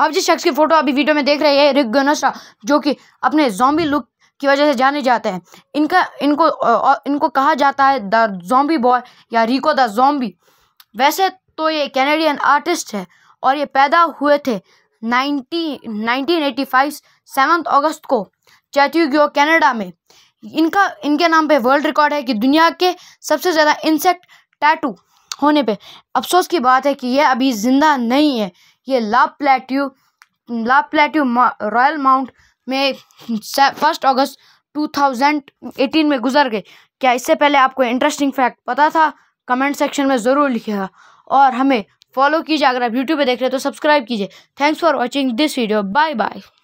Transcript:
आप जिस शख्स की फोटो अभी वीडियो में देख रहे हैं रिक गनस्टा जो कि अपने जॉम्बी लुक की वजह से जाने जाते हैं इनका इनको इनको कहा जाता है द जॉम्बी बॉय या रिको द जॉम्बी वैसे तो ये कैनेडियन आर्टिस्ट है और ये पैदा हुए थे नाइनटीन 1985 अगस्त को चैट्यूगियो कैनेडा में इनका इनके नाम पे वर्ल्ड रिकॉर्ड है कि दुनिया के सबसे ज़्यादा इंसेक्ट टैटू होने पे अफसोस की बात है कि ये अभी ज़िंदा नहीं है ये ला प्लेट्यू ला प्लेट्यू रॉयल माउंट में फर्स्ट अगस्त 2018 में गुजर गए क्या इससे पहले आपको इंटरेस्टिंग फैक्ट पता था कमेंट सेक्शन में ज़रूर लिखेगा और हमें फॉलो कीजिए अगर आप यूट्यूब पे देख रहे हैं तो सब्सक्राइब कीजिए thanks for watching this video bye bye